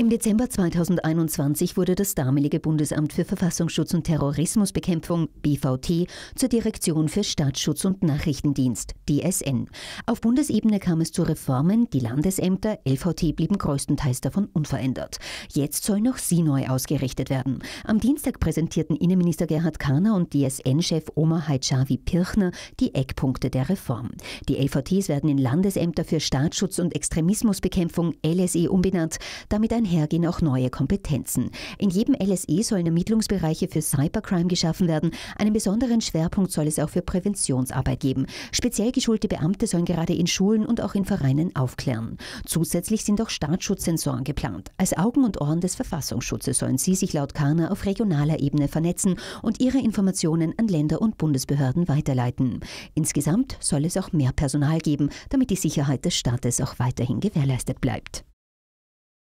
Im Dezember 2021 wurde das damalige Bundesamt für Verfassungsschutz und Terrorismusbekämpfung BVT zur Direktion für Staatsschutz und Nachrichtendienst DSN. Auf Bundesebene kam es zu Reformen, die Landesämter LVT blieben größtenteils davon unverändert. Jetzt soll noch sie neu ausgerichtet werden. Am Dienstag präsentierten Innenminister Gerhard Karner und DSN-Chef Omar Haidjawi Pirchner die Eckpunkte der Reform. Die LVTs werden in Landesämter für Staatsschutz und Extremismusbekämpfung LSE umbenannt, damit ein gehen auch neue Kompetenzen. In jedem LSE sollen Ermittlungsbereiche für Cybercrime geschaffen werden. Einen besonderen Schwerpunkt soll es auch für Präventionsarbeit geben. Speziell geschulte Beamte sollen gerade in Schulen und auch in Vereinen aufklären. Zusätzlich sind auch Staatsschutzsensoren geplant. Als Augen und Ohren des Verfassungsschutzes sollen sie sich laut Karner auf regionaler Ebene vernetzen und ihre Informationen an Länder und Bundesbehörden weiterleiten. Insgesamt soll es auch mehr Personal geben, damit die Sicherheit des Staates auch weiterhin gewährleistet bleibt.